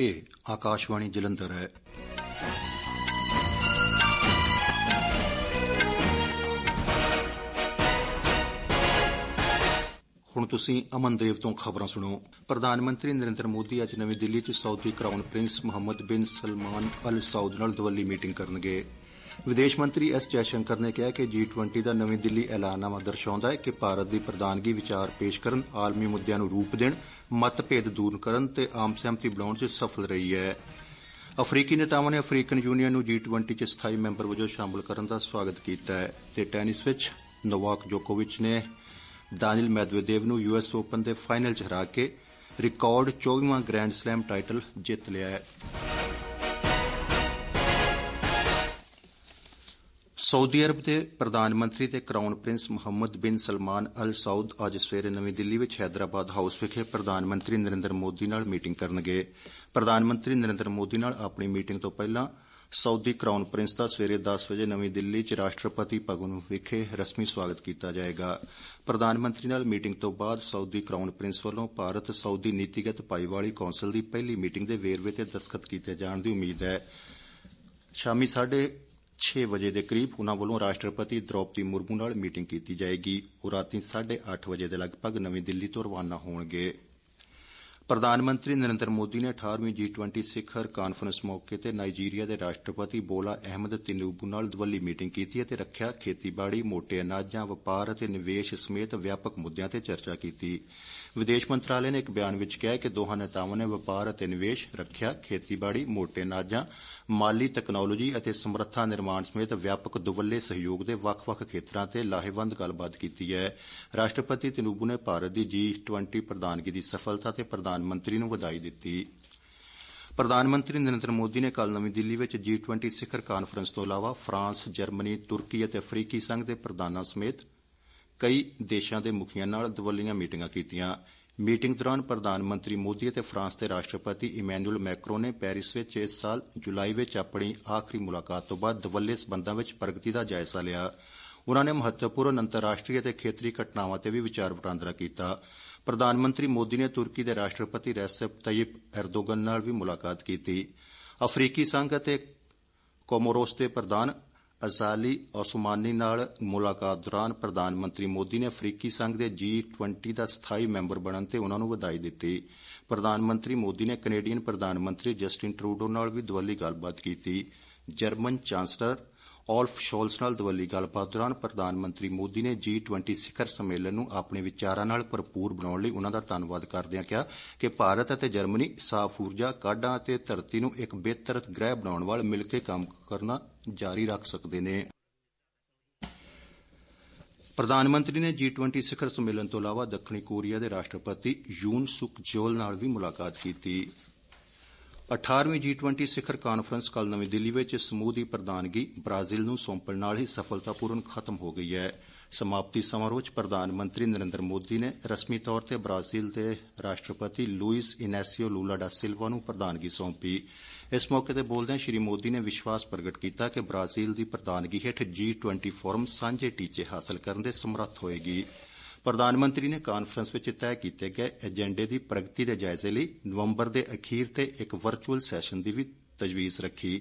ਇਹ ਆਕਾਸ਼ਵਾਣੀ ਜਲੰਧਰ ਹੈ ਹੁਣ ਤੁਸੀਂ ਅਮਨਦੇਵ ਤੋਂ ਖਬਰਾਂ ਸੁਣੋ ਪ੍ਰਧਾਨ ਮੰਤਰੀ ਨਰਿੰਦਰ ਮੋਦੀ ਅੱਜ ਨਵੀਂ ਦਿੱਲੀ 'ਚ ਸਾਊਦੀ ਕਰਾਊਨ ਪ੍ਰਿੰਸ ਮੁਹੰਮਦ ਬਿਨ ਸਲਮਾਨ ਅਲ ਸਾਊਦ ਨਾਲ ਦਵੱਲੀ ਮੀਟਿੰਗ ਕਰਨਗੇ ਵਿਦੇਸ਼ ਮੰਤਰੀ ਐਸ ਜੈਸ਼ੰਕਰ ਨੇ ਕਿਹਾ ਕਿ ਜੀ20 ਦਾ ਨਵੀਂ ਦਿੱਲੀ ਐਲਾਨਨਾਮਾ ਦਰਸਾਉਂਦਾ ਹੈ ਕਿ ਭਾਰਤ ਦੀ ਪ੍ਰਧਾਨਗੀ ਵਿਚਾਰ ਪੇਸ਼ ਕਰਨ ਆਲਮੀ ਮੁੱਦਿਆਂ ਨੂੰ ਰੂਪ ਦੇਣ ਮਤਭੇਦ ਦੂਰ ਕਰਨ ਤੇ ਆਮ ਸਹਿਮਤੀ ਬਣਾਉਣ 'ਚ ਸਫਲ ਰਹੀ ਹੈ। ਅਫਰੀਕੀ ਨੇਤਾਵਾਂ ਨੇ ਅਫਰੀਕਨ ਯੂਨੀਅਨ ਨੂੰ ਜੀ20 'ਚ ਸਥਾਈ ਮੈਂਬਰ ਵਜੋਂ ਸ਼ਾਮਲ ਕਰਨ ਦਾ ਸਵਾਗਤ ਕੀਤਾ ਹੈ ਤੇ ਟੈਨਿਸ ਵਿੱਚ ਨੋਵਾਕ ਜੋਕੋਵਿਚ ਨੇ ਦਾਨਿਲ ਮੈਦਵੇਦੇਵ ਨੂੰ ਯੂਐਸ ਓਪਨ ਦੇ ਫਾਈਨਲ 'ਚ ਹਰਾ ਕੇ ਰਿਕਾਰਡ 24ਵਾਂ ਗ੍ਰੈਂਡ ਸਲੈਮ ਟਾਈਟਲ ਜਿੱਤ ਲਿਆ ਹੈ। ਸਾਊਦੀ ਅਰਬ ਦੇ ਪ੍ਰਧਾਨ ਮੰਤਰੀ ਤੇ ਕਰਾਊਨ ਪ੍ਰਿੰਸ ਮੁਹੰਮਦ ਬਿਨ ਸਲਮਾਨ ਅਲ ਸਾਊਦ ਅੱਜ ਸਵੇਰੇ ਨਵੀਂ ਦਿੱਲੀ ਵਿੱਚ ਹైదరాబాద్ ਹਾਊਸ ਵਿਖੇ ਪ੍ਰਧਾਨ ਮੰਤਰੀ ਨਰਿੰਦਰ ਮੋਦੀ ਨਾਲ ਮੀਟਿੰਗ ਕਰਨਗੇ ਪ੍ਰਧਾਨ ਮੰਤਰੀ ਨਰਿੰਦਰ ਮੋਦੀ ਨਾਲ ਆਪਣੀ ਮੀਟਿੰਗ ਤੋਂ ਪਹਿਲਾਂ ਸਾਊਦੀ ਕਰਾਊਨ ਪ੍ਰਿੰਸ ਦਾ ਸਵੇਰੇ 10 ਵਜੇ ਨਵੀਂ ਦਿੱਲੀ 'ਚ ਰਾਸ਼ਟਰਪਤੀ ਭਵਨ ਵਿਖੇ ਰਸਮੀ ਸਵਾਗਤ ਕੀਤਾ ਜਾਏਗਾ ਪ੍ਰਧਾਨ ਮੰਤਰੀ ਨਾਲ ਮੀਟਿੰਗ ਤੋਂ ਬਾਅਦ ਸਾਊਦੀ ਕਰਾਊਨ ਪ੍ਰਿੰਸ ਵੱਲੋਂ ਭਾਰਤ ਸਾਊਦੀ ਨੀਤੀਗਤ ਪਾਈਵਾਲੀ ਕੌਂਸਲ ਦੀ ਪਹਿਲੀ ਮੀਟਿੰਗ ਦੇ ਵੇਰਵੇ ਤੇ ਦਸਖਤ ਕੀਤੇ ਜਾਣ ਦੀ ਉਮੀਦ ਹੈ ਸ਼ਾਮੀ 6 ਵਜੇ ਦੇ ਕਰੀਬ ਉਹਨਾਂ ਵੱਲੋਂ ਰਾਸ਼ਟਰਪਤੀ ਦ੍ਰੋਪਦੀ ਮੁਰਮੂ ਨਾਲ ਮੀਟਿੰਗ ਕੀਤੀ ਜਾਏਗੀ ਉਹ ਰਾਤੀ 8:30 ਵਜੇ ਦੇ ਲਗਭਗ ਨਵੀਂ ਦਿੱਲੀ ਤੋਂ ਰਵਾਨਾ ਹੋਣਗੇ ਪ੍ਰਧਾਨ ਮੰਤਰੀ ਨਰਿੰਦਰ ਮੋਦੀ ਨੇ 18ਵੀਂ G20 ਸਿਖਰ ਕਾਨਫਰੰਸ ਮੌਕੇ ਤੇ ਨਾਈਜੀਰੀਆ ਦੇ ਰਾਸ਼ਟਰਪਤੀ ਬੋਲਾ ਅਹਿਮਦ ਤਿਨੂਬੂ ਨਾਲ ਦਵੱਲੀ ਮੀਟਿੰਗ ਕੀਤੀ ਅਤੇ ਰੱਖਿਆ ਖੇਤੀਬਾੜੀ ਮੋਟੇ ਅਨਾਜਾਂ ਵਪਾਰ ਅਤੇ ਨਿਵੇਸ਼ ਸਮੇਤ ਵਿਆਪਕ ਮੁੱਦਿਆਂ ਤੇ ਚਰਚਾ ਕੀਤੀ ਵਿਦੇਸ਼ ਮੰਤਰਾਲੇ ਨੇ ਇੱਕ ਬਿਆਨ ਵਿੱਚ ਕਿਹਾ ਕਿ ਦੋਹਾਂ ਨੇਤਾਵਾਂ ਨੇ ਵਪਾਰ ਅਤੇ ਨਿਵੇਸ਼, ਰੱਖਿਆ, ਖੇਤੀਬਾੜੀ, ਮੋਟੇ ਨਾਜਾਂ, ਮਾਲੀ ਟੈਕਨੋਲੋਜੀ ਅਤੇ ਸਮਰੱਥਾ ਨਿਰਮਾਣ ਸਮੇਤ ਵਿਆਪਕ ਦੁਵੱਲੇ ਸਹਿਯੋਗ ਦੇ ਵੱਖ-ਵੱਖ ਖੇਤਰਾਂ ਤੇ ਲਾਹੇਵੰਦ ਗੱਲਬਾਤ ਕੀਤੀ ਹੈ। ਰਾਸ਼ਟਰਪਤੀ ਤਿਨੂਬੂ ਨੇ ਭਾਰਤ ਦੀ ਜੀ20 ਪ੍ਰਧਾਨਗੀ ਦੀ ਸਫਲਤਾ ਤੇ ਪ੍ਰਧਾਨ ਮੰਤਰੀ ਨੂੰ ਵਧਾਈ ਦਿੱਤੀ। ਪ੍ਰਧਾਨ ਮੰਤਰੀ ਨਰਿੰਦਰ ਮੋਦੀ ਨੇ ਕੱਲ ਨਵੀਂ ਦਿੱਲੀ ਵਿੱਚ G20 ਸਿਖਰ ਕਾਨਫਰੰਸ ਤੋਂ ਇਲਾਵਾ ਫਰਾਂਸ, ਜਰਮਨੀ, ਤੁਰਕੀ ਅਤੇ ਅਫਰੀਕੀ ਸੰਘ ਦੇ ਪ੍ਰਧਾਨਾਂ ਸਮੇਤ ਕਈ ਦੇਸ਼ਾਂ ਦੇ ਮੁਖੀਆਂ ਨਾਲ ਦਵੱਲੀਆਂ ਮੀਟਿੰਗਾਂ ਕੀਤੀਆਂ ਮੀਟਿੰਗ ਦੌਰਾਨ ਪ੍ਰਧਾਨ ਮੰਤਰੀ ਮੋਦੀ ਅਤੇ ਫਰਾਂਸ ਦੇ ਰਾਸ਼ਟਰਪਤੀ ਇਮੈਨੂਅਲ ਮੈਕਰੋ ਨੇ ਪੈਰਿਸ ਵਿੱਚ ਇਸ ਸਾਲ ਜੁਲਾਈ ਵਿੱਚ ਆਪਣੀ ਆਖਰੀ ਮੁਲਾਕਾਤ ਤੋਂ ਬਾਅਦ ਦਵੱਲੇ ਸਬੰਧਾਂ ਵਿੱਚ ਪ੍ਰਗਤੀ ਦਾ ਜਾਇਜ਼ਾ ਲਿਆ ਉਨ੍ਹਾਂ ਨੇ ਮਹੱਤਵਪੂਰਨ ਅੰਤਰਰਾਸ਼ਟਰੀ ਅਤੇ ਖੇਤਰੀ ਘਟਨਾਵਾਂ ਤੇ ਵੀ ਵਿਚਾਰ ਵਟਾਂਦਰਾ ਕੀਤਾ ਪ੍ਰਧਾਨ ਮੰਤਰੀ ਮੋਦੀ ਨੇ ਤੁਰਕੀ ਦੇ ਰਾਸ਼ਟਰਪਤੀ ਰੈਸਪ ਤਾਇਪ ਐਰਦੋਗਨ ਨਾਲ ਵੀ ਮੁਲਾਕਾਤ ਕੀਤੀ ਅਫਰੀਕੀ ਸੰਘ ਅਤੇ ਕੋਮੋਰੋਸ ਦੇ ਪ੍ਰਧਾਨ ਅਜ਼ਾਲੀ ਉਸਮਾਨੀ ਨਾਲ ਮੁਲਾਕਾਤ ਦੌਰਾਨ ਪ੍ਰਧਾਨ ਮੰਤਰੀ ਮੋਦੀ ਨੇ ਅਫਰੀਕੀ ਸੰਘ ਦੇ G20 ਦਾ ਸਥਾਈ ਮੈਂਬਰ ਬਣਨ ਤੇ ਉਹਨਾਂ ਨੂੰ ਵਧਾਈ ਦਿੱਤੀ। ਪ੍ਰਧਾਨ ਮੰਤਰੀ ਮੋਦੀ ਨੇ ਕੈਨੇਡੀਅਨ ਪ੍ਰਧਾਨ ਮੰਤਰੀ ਜਸਟਿਨ ਟਰੂਡੋ ਨਾਲ ਵੀ ਦਵੱਲੀ ਗੱਲਬਾਤ ਕੀਤੀ। ਜਰਮਨ ਚਾਂਸਲਰ ਆਲਫ ਸ਼ੋਲਸ ਨਾਲ ਦਵੱਲੀ ਗੱਲਬਾਤ ਦੌਰਾਨ ਪ੍ਰਧਾਨ ਮੰਤਰੀ ਮੋਦੀ ਨੇ G20 ਸਿਖਰ ਸੰਮੇਲਨ ਨੂੰ ਆਪਣੇ ਵਿਚਾਰਾਂ ਨਾਲ ਭਰਪੂਰ ਬਣਾਉਣ ਲਈ ਉਹਨਾਂ ਦਾ ਧੰਨਵਾਦ ਕਰਦਿਆਂ ਕਿਹਾ ਕਿ ਭਾਰਤ ਅਤੇ ਜਰਮਨੀ ਸਾਫ਼ ਊਰਜਾ ਕਾਢਾਂ ਅਤੇ ਧਰਤੀ ਨੂੰ ਇੱਕ ਬਿਹਤਰ ਗ੍ਰਹਿ ਬਣਾਉਣ ਵੱਲ ਮਿਲ ਕੇ ਕੰਮ ਕਰਨਾ ਜਾਰੀ ਰੱਖ ਸਕਦੇ ਨੇ ਪ੍ਰਧਾਨ ਮੰਤਰੀ ਨੇ G20 ਸਿਖਰ ਸੰਮੇਲਨ ਤੋਂ ਇਲਾਵਾ ਦੱਖਣੀ ਕੋਰੀਆ ਦੇ ਰਾਸ਼ਟਰਪਤੀ ਯੂਨ ਸੁਕ ਜੋਲ ਨਾਲ ਵੀ ਮੁਲਾਕਾਤ ਕੀਤੀ 18ਵੀਂ G20 ਸਿਖਰ ਕਾਨਫਰੰਸ ਕੱਲ ਨਵੀਂ ਦਿੱਲੀ ਵਿੱਚ ਸਮੂਹ ਦੀ ਪ੍ਰਧਾਨਗੀ ਬ੍ਰਾਜ਼ੀਲ ਨੂੰ ਸੌਂਪਣ ਨਾਲ ਹੀ ਸਫਲਤਾਪੂਰਨ ਖਤਮ ਹੋ ਗਈ ਹੈ ਸਮਾਪਤੀ ਸਮਾਰੋਹ 'ਚ ਪ੍ਰਧਾਨ ਮੰਤਰੀ ਨਰਿੰਦਰ ਮੋਦੀ ਨੇ ਰਸਮੀ ਤੌਰ ਤੇ ਬ੍ਰਾਜ਼ੀਲ ਦੇ ਰਾਸ਼ਟਰਪਤੀ ਲੂਇਸ ਇਨੈਸੀਓ ਲੂਲਾ ਡਾ ਸਿਲਵਾ ਨੂੰ ਪ੍ਰਧਾਨਗੀ ਸੌਂਪੀ ਇਸ ਮੌਕੇ ਤੇ ਬੋਲਦਿਆਂ ਸ਼੍ਰੀ ਮੋਦੀ ਨੇ ਵਿਸ਼ਵਾਸ ਪ੍ਰਗਟ ਕੀਤਾ ਕਿ ਬ੍ਰਾਜ਼ੀਲ ਦੀ ਪ੍ਰਧਾਨਗੀ ਹੇਠ G20 ਫੋਰਮ ਸਾਂਝੇ ਟੀਚੇ ਹਾਸਲ ਕਰਨ ਦੇ ਸਮਰੱਥ ਹੋਏਗੀ ਪ੍ਰਧਾਨ ਮੰਤਰੀ ਨੇ ਕਾਨਫਰੰਸ ਵਿੱਚ ਤੈਅ ਕੀਤੇ ਗਏ ਏਜੰਡੇ ਦੀ ਪ੍ਰਗਤੀ ਦੇ ਜਾਇਜ਼ੇ ਲਈ ਨਵੰਬਰ ਦੇ ਅਖੀਰ ਤੇ ਇੱਕ ਵਰਚੁਅਲ ਸੈਸ਼ਨ ਦੀ ਵੀ ਤਜਵੀਜ਼ ਰੱਖੀ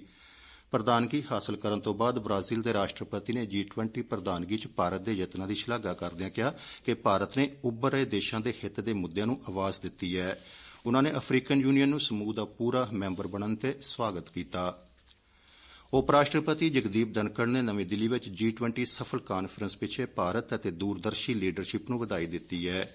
ਪ੍ਰਧਾਨਗੀ ਹਾਸਲ ਕਰਨ ਤੋਂ ਬਾਅਦ ਬ੍ਰਾਜ਼ੀਲ ਦੇ ਰਾਸ਼ਟਰਪਤੀ ਨੇ 20 ਪ੍ਰਧਾਨਗੀ 'ਚ ਭਾਰਤ ਦੇ ਯਤਨਾਂ ਦੀ ਸ਼ਲਾਘਾ ਕਰਦਿਆਂ ਕਿਹਾ ਕਿ ਭਾਰਤ ਨੇ ਉੱਭਰ ਰਹੇ ਦੇਸ਼ਾਂ ਦੇ ਹਿੱਤ ਦੇ ਮੁੱਦਿਆਂ ਨੂੰ ਆਵਾਜ਼ ਦਿੱਤੀ ਹੈ ਉਨ੍ਹਾਂ ਨੇ ਅਫਰੀਕਨ ਯੂਨੀਅਨ ਨੂੰ ਸਮੂਹ ਦਾ ਪੂਰਾ ਮੈਂਬਰ ਬਣਨ ਤੇ ਸਵਾਗਤ ਕੀਤਾ। ਉਪ ਰਾਸ਼ਟਰਪਤੀ ਜਗਦੀਪ ਦਨਕਰ ਨੇ ਨਵੀਂ ਦਿੱਲੀ ਵਿੱਚ 20 ਸਫਲ ਕਾਨਫਰੰਸ ਪਿੱਛੇ ਭਾਰਤ ਅਤੇ ਦੂਰਦਰਸ਼ੀ ਲੀਡਰਸ਼ਿਪ ਨੂੰ ਵਧਾਈ ਦਿੱਤੀ ਹੈ।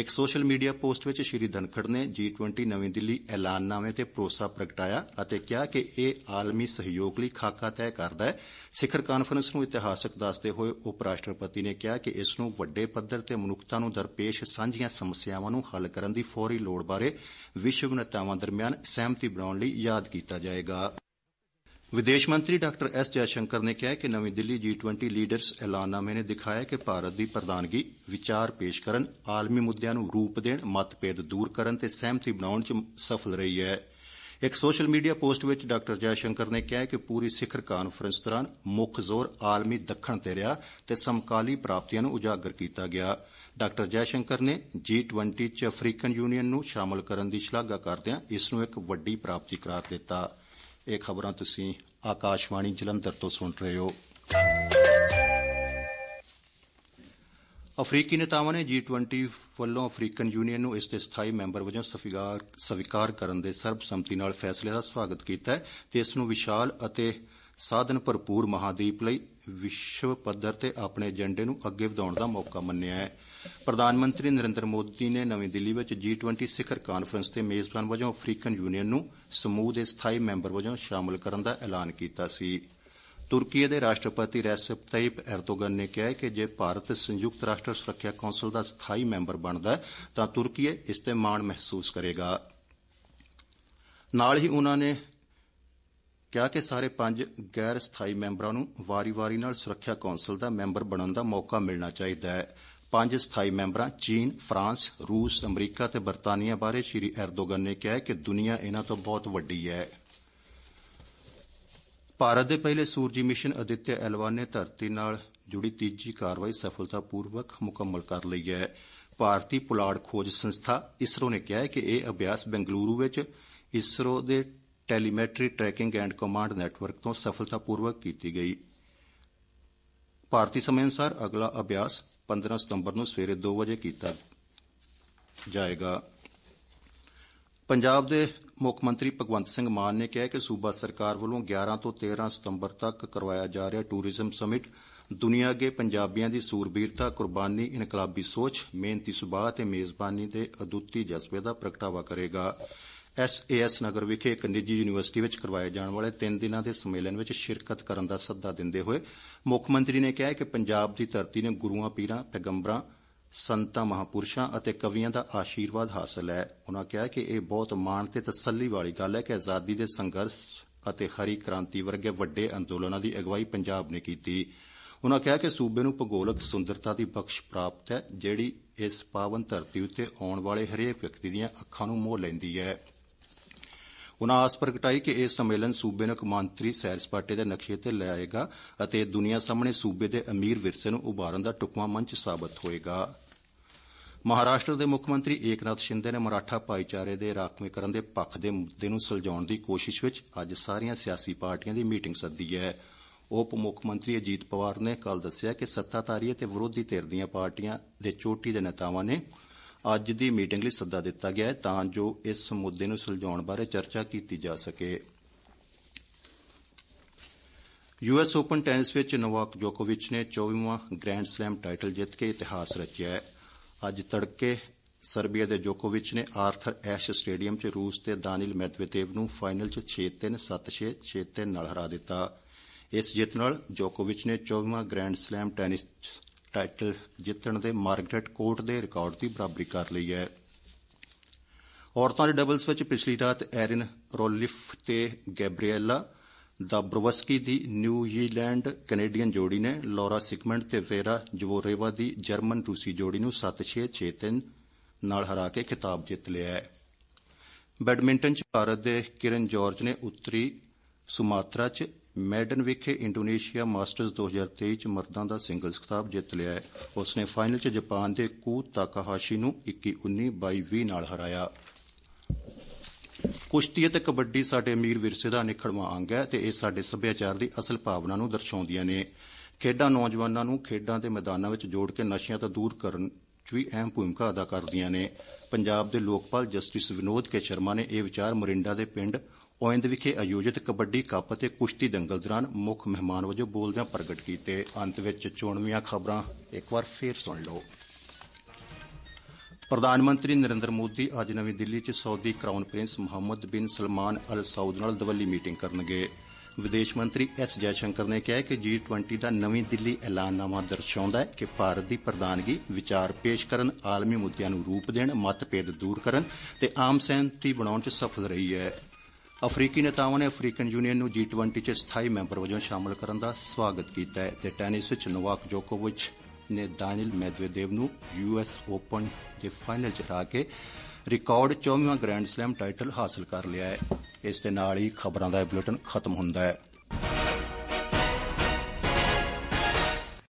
ਇੱਕ ਸੋਸ਼ਲ ਮੀਡੀਆ ਪੋਸਟ ਵਿੱਚ ਸ਼੍ਰੀ ਧਨਖੜ ਨੇ G20 ਨਵੀਂ ਦਿੱਲੀ ਐਲਾਨਨਾਮੇ ਤੇ ਭਰੋਸਾ ਪ੍ਰਗਟਾਇਆ ਅਤੇ ਕਿਹਾ ਕਿ ਇਹ ਆਲਮੀ ਸਹਿਯੋਗ ਲਈ ਖਾਕਾ ਤੈਅ ਕਰਦਾ ਹੈ ਸਿਖਰ ਕਾਨਫਰੰਸ ਨੂੰ ਇਤਿਹਾਸਕ ਦੱਸਦੇ ਹੋਏ ਉਪ ਰਾਸ਼ਟਰਪਤੀ ਨੇ ਕਿਹਾ ਕਿ ਇਸ ਨੂੰ ਵੱਡੇ ਪੱਧਰ ਤੇ ਮਨੁੱਖਤਾ ਨੂੰ ਦਰਪੇਸ਼ ਸਾਂਝੀਆਂ ਸਮੱਸਿਆਵਾਂ ਨੂੰ ਹੱਲ ਕਰਨ ਦੀ ਫੌਰੀ ਲੋੜ ਬਾਰੇ ਵਿਸ਼ਵ ਨੇਤਾਵਾਂ ਦਰਮਿਆਨ ਸਹਿਮਤੀ ਬਣਾਉਣ ਲਈ ਯਾਦ ਕੀਤਾ ਜਾਏਗਾ ਵਿਦੇਸ਼ ਮੰਤਰੀ ਡਾਕਟਰ ਐਸ ਜੈ ਸ਼ੰਕਰ ਨੇ ਕਿਹਾ ਕਿ ਨਵੀਂ ਦਿੱਲੀ ਜੀ20 ਲੀਡਰਸ ਐਲਾਨਨਾਮੇ ਨੇ ਦਿਖਾਇਆ ਕਿ ਭਾਰਤ ਦੀ ਪ੍ਰਧਾਨਗੀ ਵਿਚਾਰ ਪੇਸ਼ ਕਰਨ ਆਲਮੀ ਮੁੱਦਿਆਂ ਨੂੰ ਰੂਪ ਦੇਣ ਮਤਭੇਦ ਦੂਰ ਕਰਨ ਤੇ ਸਹਿਮਤੀ ਬਣਾਉਣ 'ਚ ਸਫਲ ਰਹੀ ਹੈ। ਇੱਕ ਸੋਸ਼ਲ ਮੀਡੀਆ ਪੋਸਟ ਵਿੱਚ ਡਾਕਟਰ ਜੈ ਸ਼ੰਕਰ ਨੇ ਕਿਹਾ ਕਿ ਪੂਰੀ ਸਿਖਰ ਕਾਨਫਰੰਸ ਦੌਰਾਨ ਮੁੱਖ ਜ਼ੋਰ ਆਲਮੀ ਦੱਖਣ ਤੇ ਰਿਹਾ ਤੇ ਸਮਕਾਲੀ ਪ੍ਰਾਪਤੀਆਂ ਨੂੰ ਉਜਾਗਰ ਕੀਤਾ ਗਿਆ। ਡਾਕਟਰ ਜੈ ਸ਼ੰਕਰ ਨੇ ਜੀ20 'ਚ ਅਫਰੀਕਨ ਯੂਨੀਅਨ ਨੂੰ ਸ਼ਾਮਲ ਕਰਨ ਦੀ ਸ਼ਲਾਘਾ ਕਰਦਿਆਂ ਇਸ ਨੂੰ ਇੱਕ ਵੱਡੀ ਪ੍ਰਾਪਤੀ ਕਰਾਰ ਦਿੱਤਾ। ਇਹ ਖਬਰਾਂ ਤੁਸੀਂ ਆਕਾਸ਼ਵਾਣੀ ਜਲੰਧਰ ਤੋਂ ਸੁਣ ਰਹੇ ਹੋ ਅਫਰੀਕੀ ਨੇਤਾਵਾਂ ਨੇ G20 ਵੱਲੋਂ ਅਫਰੀਕਨ ਯੂਨੀਅਨ ਨੂੰ ਇਸ ਦੇ ਸਥਾਈ ਮੈਂਬਰ ਵਜੋਂ ਸਵੀਕਾਰ ਕਰਨ ਦੇ ਸਰਬਸੰਮਤੀ ਨਾਲ ਫੈਸਲੇ ਦਾ ਸਵਾਗਤ ਕੀਤਾ ਹੈ ਤੇ ਇਸ ਨੂੰ ਵਿਸ਼ਾਲ ਅਤੇ ਸਾਧਨ ਭਰਪੂਰ ਮਹਾਦੀਪ ਲਈ ਵਿਸ਼ਵ ਪੱਧਰ ਤੇ ਆਪਣੇ ਏਜੰਡੇ ਨੂੰ ਅੱਗੇ ਵਧਾਉਣ ਦਾ ਮੌਕਾ ਮੰਨਿਆ ਹੈ ਪ੍ਰਧਾਨ ਮੰਤਰੀ ਨਰਿੰਦਰ ਮੋਦੀ ਨੇ ਨਵੀਂ ਦਿੱਲੀ ਵਿੱਚ G20 ਸਿਖਰ ਕਾਨਫਰੰਸ ਤੇ ਮੇਜ਼ਬਾਨ ਵਜੋਂ ਅਫਰੀਕਨ ਯੂਨੀਅਨ ਨੂੰ ਸਮੂਹ ਦੇ ਸਥਾਈ ਮੈਂਬਰ ਵਜੋਂ ਸ਼ਾਮਲ ਕਰਨ ਦਾ ਐਲਾਨ ਕੀਤਾ ਸੀ। ਤੁਰਕੀ ਦੇ ਰਾਸ਼ਟਰਪਤੀ ਰੈਸਪ ਤੈਪ ਐਰਦੋਗਨ ਨੇ ਕਿਹਾ ਕਿ ਜੇ ਭਾਰਤ ਸੰਯੁਕਤ ਰਾਸ਼ਟਰ ਸੁਰੱਖਿਆ ਕੌਂਸਲ ਦਾ ਸਥਾਈ ਮੈਂਬਰ ਬਣਦਾ ਹੈ ਤਾਂ ਤੁਰਕੀ ਇਸ ਤੇ ਮਾਣ ਮਹਿਸੂਸ ਕਰੇਗਾ। ਨਾਲ ਹੀ ਉਹਨਾਂ ਨੇ ਕਿਹਾ ਕਿ ਸਾਰੇ ਪੰਜ ਗੈਰ ਸਥਾਈ ਮੈਂਬਰਾਂ ਨੂੰ ਵਾਰੀ-ਵਾਰੀ ਨਾਲ ਸੁਰੱਖਿਆ ਕੌਂਸਲ ਦਾ ਮੈਂਬਰ ਬਣਨ ਦਾ ਮੌਕਾ ਮਿਲਣਾ ਚਾਹੀਦਾ ਹੈ। ਪੰਜ ਸਥਾਈ ਮੈਂਬਰਾਂ ਚੀਨ ਫਰਾਂਸ ਰੂਸ ਅਮਰੀਕਾ ਤੇ ਬਰਤਾਨੀਆ ਬਾਰੇ ਸ਼੍ਰੀ ਐਰਦੋਗਨ ਨੇ ਕਿਹਾ ਕਿ ਦੁਨੀਆ ਇਹਨਾਂ ਤੋਂ ਬਹੁਤ ਵੱਡੀ ਹੈ ਭਾਰਤ ਦੇ ਪਹਿਲੇ ਸੂਰਜੀ ਮਿਸ਼ਨ ਅਦਿੱਤਯ ਐਲਵਾਨ ਨੇ ਧਰਤੀ ਨਾਲ ਜੁੜੀ ਤੀਜੀ ਕਾਰਵਾਈ ਸਫਲਤਾਪੂਰਵਕ ਮੁਕੰਮਲ ਕਰ ਲਈ ਹੈ ਭਾਰਤੀ ਪੁਲਾੜ ਖੋਜ ਸੰਸਥਾ ਇਸਰੋ ਨੇ ਕਿਹਾ ਹੈ ਕਿ ਇਹ ਅਭਿਆਸ ਬੰਗਲੁਰੂ ਵਿੱਚ ਇਸਰੋ ਦੇ telemetry tracking and command network ਤੋਂ ਸਫਲਤਾਪੂਰਵਕ ਕੀਤੀ ਗਈ ਭਾਰਤੀ ਸਮੇਂ ਅਨੁਸਾਰ ਅਗਲਾ ਅਭਿਆਸ 15 ਸਤੰਬਰ ਨੂੰ ਸਵੇਰੇ 2 ਵਜੇ ਕੀਤਾ ਜਾਏਗਾ ਪੰਜਾਬ ਦੇ ਮੁੱਖ ਮੰਤਰੀ ਭਗਵੰਤ ਸਿੰਘ ਮਾਨ ਨੇ ਕਿਹਾ ਕਿ ਸੂਬਾ ਸਰਕਾਰ ਵੱਲੋਂ 11 ਤੋਂ 13 ਸਤੰਬਰ ਤੱਕ ਕਰਵਾਇਆ ਜਾ ਰਿਹਾ ਟੂਰਿਜ਼ਮ ਸਮਿਟ ਦੁਨੀਆ ਅੱਗੇ ਪੰਜਾਬੀਆਂ ਦੀ ਸੂਰਬੀਰਤਾ, ਕੁਰਬਾਨੀ, ਇਨਕਲਾਬੀ ਸੋਚ, ਮਿਹਨਤੀ ਸੁਭਾਅ ਤੇ ਮੇਜ਼ਬਾਨੀ ਦੇ ਅਦੁੱਤੀ ਜਜ਼ਬੇ ਦਾ ਪ੍ਰਗਟਾਵਾ ਕਰੇਗਾ। ਐਸਏਐਸ ਨਗਰ ਵਿਖੇ ਇੱਕ ਨਿੱਜੀ ਯੂਨੀਵਰਸਿਟੀ ਵਿੱਚ ਕਰਵਾਏ ਜਾਣ ਵਾਲੇ 3 ਦਿਨਾਂ ਦੇ ਸੰਮੇਲਨ ਵਿੱਚ ਸ਼ਿਰਕਤ ਕਰਨ ਦਾ ਸੱਦਾ ਦਿੰਦੇ ਹੋਏ ਮੁੱਖ ਮੰਤਰੀ ਨੇ ਕਿਹਾ ਕਿ ਪੰਜਾਬ ਦੀ ਧਰਤੀ ਨੇ ਗੁਰੂਆਂ ਪੀਰਾਂ ਪੈਗੰਬਰਾਂ ਸੰਤਾਂ ਮਹਾਪੁਰਸ਼ਾਂ ਅਤੇ ਕਵੀਆਂ ਦਾ ਆਸ਼ੀਰਵਾਦ ਹਾਸਲ ਹੈ ਉਹਨਾਂ ਕਿਹਾ ਕਿ ਇਹ ਬਹੁਤ ਮਾਣ ਤੇ ਤਸੱਲੀ ਵਾਲੀ ਗੱਲ ਹੈ ਕਿ ਆਜ਼ਾਦੀ ਦੇ ਸੰਘਰਸ਼ ਅਤੇ ਹਰੀ ਕ੍ਰਾਂਤੀ ਵਰਗੇ ਵੱਡੇ ਅੰਦੋਲਨਾਂ ਦੀ ਅਗਵਾਈ ਪੰਜਾਬ ਨੇ ਕੀਤੀ ਉਹਨਾਂ ਕਿਹਾ ਕਿ ਸੂਬੇ ਨੂੰ ਭੂਗੋਲਿਕ ਸੁੰਦਰਤਾ ਦੀ ਬਖਸ਼ ਪ੍ਰਾਪਤ ਹੈ ਜਿਹੜੀ ਇਸ ਪਾਵਨ ਧਰਤੀ ਉੱਤੇ ਆਉਣ ਵਾਲੇ ਹਰੇਕ ਵਿਅਕਤੀ ਦੀਆਂ ਅੱਖਾਂ ਨੂੰ ਮੋਹ ਲੈਂਦੀ ਹੈ ਉਨਾ ਆਸ ਪ੍ਰਗਟਾਈ ਕਿ ਇਹ ਸੰਮੇਲਨ ਸੂਬੇ ਨੂੰ ਕਮਾਂਤਰੀ ਸੈਰ ਸਪਾਟੇ ਦੇ ਨਕਸ਼ੇ ਤੇ ਲਿਆਏਗਾ ਅਤੇ ਦੁਨੀਆ ਸਾਹਮਣੇ ਸੂਬੇ ਦੇ ਅਮੀਰ ਵਿਰਸੇ ਨੂੰ ਉਭਾਰਨ ਦਾ ਟੁਕਮਾ ਮੰਚ ਸਾਬਤ ਹੋਏਗਾ ਮਹਾਰਾਸ਼ਟਰ ਦੇ ਮੁੱਖ ਮੰਤਰੀ ਏਕਨਾਥ ਸ਼ਿੰਦੇ ਨੇ ਮਰਾਠਾ ਭਾਈਚਾਰੇ ਦੇ ਰਾਖਵੇਂਕਰਨ ਦੇ ਪੱਖ ਦੇ ਮੁੱਦੇ ਨੂੰ ਸੁਲਝਾਉਣ ਦੀ ਕੋਸ਼ਿਸ਼ ਵਿੱਚ ਅੱਜ ਸਾਰੀਆਂ ਸਿਆਸੀ ਪਾਰਟੀਆਂ ਦੀ ਮੀਟਿੰਗ ਸੱਦੀ ਹੈ ਉਪ ਮੁੱਖ ਮੰਤਰੀ ਅਜੀਤ ਪਵਾਰ ਨੇ ਕੱਲ ਦੱਸਿਆ ਕਿ ਸੱਤਾਧਾਰੀ ਅਤੇ ਵਿਰੋਧੀ ਧਿਰ ਦੀਆਂ ਪਾਰਟੀਆਂ ਦੇ ਚੋਟੀ ਦੇ ਨੇਤਾਵਾਂ ਨੇ ਅੱਜ ਦੀ ਮੀਟਿੰਗ ਲਈ ਸੱਦਾ ਦਿੱਤਾ ਗਿਆ ਹੈ ਤਾਂ ਜੋ ਇਸ ਮੁੱਦੇ ਨੂੰ ਸੁਲਝਾਉਣ ਬਾਰੇ ਚਰਚਾ ਕੀਤੀ ਜਾ ਸਕੇ ਯੂਐਸ ਓਪਨ ਟੈਨਿਸ ਵਿੱਚ ਨੋਵਾਕ ਜੋਕੋਵਿਚ ਨੇ 24ਵਾਂ ਗ੍ਰੈਂਡ ਸਲੈਮ ਟਾਈਟਲ ਜਿੱਤ ਕੇ ਇਤਿਹਾਸ ਰਚਿਆ ਹੈ ਅੱਜ ਤੜਕੇ ਸਰਬੀਆ ਦੇ ਜੋਕੋਵਿਚ ਨੇ ਆਰਥਰ ਐਸ਼ ਸਟੇਡੀਅਮ 'ਚ ਰੂਸ ਦੇ ਦਾਨਿਲ ਮੈਦਵੇਦੇਵ ਨੂੰ ਫਾਈਨਲ 'ਚ 6-3 7-6 6-3 ਨਾਲ ਹਰਾ ਦਿੱਤਾ ਇਸ ਜਿੱਤ ਨਾਲ ਜੋਕੋਵਿਚ ਨੇ 24ਵਾਂ ਗ੍ਰੈਂਡ ਸਲੈਮ ਟੈਨਿਸ ਟਾਈਟਲ ਜਿੱਤਣ ਦੇ ਮਾਰਗਰਟ ਕੋਰਟ ਦੇ ਰਿਕਾਰਡ ਦੀ ਬਰਾਬਰੀ ਕਰ ਲਈ ਹੈ ਔਰਤਾਂ ਦੇ ਡਬਲਸ ਵਿੱਚ ਪਿਛਲੀ ਰਾਤ ਐਰਿਨ ਰੋਲਿਫ ਤੇ ਗੈਬਰੀਏਲਾ ਦਾ ਬ੍ਰੋਵਸਕੀ ਦੀ ਨਿਊਜ਼ੀਲੈਂਡ ਕੈਨੇਡੀਅਨ ਜੋੜੀ ਨੇ ਲੋਰਾ ਸਿਗਮੰਡ ਤੇ ਵੇਰਾ ਜਵੋਰੇਵਾ ਦੀ ਜਰਮਨ ਰੂਸੀ ਜੋੜੀ ਨੂੰ 7-6 6-3 ਨਾਲ ਹਰਾ ਕੇ ਖਿਤਾਬ ਜਿੱਤ ਲਿਆ ਹੈ ਬੈਡਮਿੰਟਨ 'ਚ ਭਾਰਤ ਦੇ ਕਿਰਨ ਜਾਰਜ ਨੇ ਉੱਤਰੀ ਸੁਮਾਤਰਾ 'ਚ ਮੈਡਨ ਵਿਖੇ ਇੰਡੋਨੇਸ਼ੀਆ ਮਾਸਟਰਸ 2023 ਚ ਮਰਦਾਂ ਦਾ ਸਿੰਗਲਸ ਖਿਤਾਬ ਜਿੱਤ ਲਿਆ ਹੈ ਉਸ ਨੇ ਫਾਈਨਲ ਚ ਜਾਪਾਨ ਦੇ ਕੂ ਤਾਕਾਹਾਸ਼ੀ ਨੂੰ 21-19 22-20 ਨਾਲ ਹਰਾਇਆ ਕੁਸ਼ਤੀ ਅਤੇ ਕਬੱਡੀ ਸਾਡੇ ਅਮੀਰ ਵਿਰਸੇ ਦਾ ਨਿਖੜਵਾ ਅੰਗ ਹੈ ਤੇ ਇਹ ਸਾਡੇ ਸੱਭਿਆਚਾਰ ਦੀ ਅਸਲ ਭਾਵਨਾ ਨੂੰ ਦਰਸਾਉਂਦੀਆਂ ਨੇ ਖੇਡਾਂ ਨੌਜਵਾਨਾਂ ਨੂੰ ਖੇਡਾਂ ਦੇ ਮੈਦਾਨਾਂ ਵਿੱਚ ਜੋੜ ਕੇ ਨਸ਼ਿਆਂ ਤੋਂ ਦੂਰ ਕਰਨ 'ਚ ਵੀ ਅਹਿਮ ਭੂਮਿਕਾ ਅਦਾ ਕਰਦੀਆਂ ਨੇ ਪੰਜਾਬ ਦੇ ਲੋਕਪਾਲ ਜਸਟਿਸ ਵਿਨੋਦ ਕੇ ਸ਼ਰਮਾ ਨੇ ਇਹ ਵਿਚਾਰ ਮੋਰਿੰਡਾ ਦੇ ਪਿੰਡ ਦੇ ਵਿਖੇ ਆਯੋਜਿਤ ਕਬੱਡੀ ਕੱਪ ਅਤੇ ਕੁਸ਼ਤੀ ਦੰਗਲ ਦੌਰਾਨ ਮੁੱਖ ਮਹਿਮਾਨ ਵਜੋਂ ਬੋਲਦਿਆਂ ਪ੍ਰਗਟ ਕੀਤੇ ਅੰਤ ਵਿੱਚ ਚੋਣਵੀਆਂ ਖਬਰਾਂ ਇੱਕ ਵਾਰ ਫੇਰ ਸੁਣ ਲਓ ਪ੍ਰਧਾਨ ਮੰਤਰੀ ਨਰਿੰਦਰ ਮੋਦੀ ਅੱਜ ਨਵੀਂ ਦਿੱਲੀ 'ਚ ਸਾਊਦੀ ਕਰਾਊਨ ਪ੍ਰਿੰਸ ਮੁਹੰਮਦ ਬਿਨ ਸਲਮਾਨ ਅਲ ਸਾਊਦ ਨਾਲ ਦਵੱਲੀ ਮੀਟਿੰਗ ਕਰਨਗੇ ਵਿਦੇਸ਼ ਮੰਤਰੀ ਐਸ ਜੈਸ਼ੰਕਰ ਨੇ ਕਿਹਾ ਕਿ ਜੀ20 ਦਾ ਨਵੀਂ ਦਿੱਲੀ ਐਲਾਨਨਾਮਾ ਦਰਸਾਉਂਦਾ ਹੈ ਕਿ ਭਾਰਤ ਦੀ ਪ੍ਰਧਾਨਗੀ ਵਿਚਾਰ ਪੇਸ਼ ਕਰਨ, ਆਲਮੀ ਮੁੱਦਿਆਂ ਨੂੰ ਰੂਪ ਦੇਣ, ਮਤਭੇਦ ਦੂਰ ਕਰਨ ਤੇ ਆਮ ਸਹਿਮਤੀ ਬਣਾਉਣ 'ਚ ਸਫਲ ਰਹੀ ਹੈ। ਅਫਰੀਕੀ ਨੇਤਾਵਾਂ ਨੇ ਅਫਰੀਕਨ ਯੂਨੀਅਨ ਨੂੰ G20 'ਚ ਸਥਾਈ ਮੈਂਬਰ ਵਜੋਂ ਸ਼ਾਮਲ ਕਰਨ ਦਾ ਸਵਾਗਤ ਕੀਤਾ ਹੈ ਤੇ ਟੈਨਿਸ ਵਿੱਚ ਨੋਵਾਕ ਜੋਕੋਵਿਚ ਨੇ ਦਾਨਿਲ ਮੈਦਵੇਦੇਵ ਨੂੰ ਯੂਐਸ ਓਪਨ ਦੇ ਫਾਈਨਲ 'ਚ ਹਰਾ ਕੇ ਰਿਕਾਰਡ 24ਵਾਂ ਗ੍ਰੈਂਡ ਸਲੈਮ ਟਾਈਟਲ ਹਾਸਲ ਕਰ ਲਿਆ ਹੈ ਇਸ ਦੇ ਨਾਲ ਹੀ ਖਬਰਾਂ ਦਾ ਇਹ ਬੁਲੇਟਿਨ ਖਤਮ ਹੁੰਦਾ ਹੈ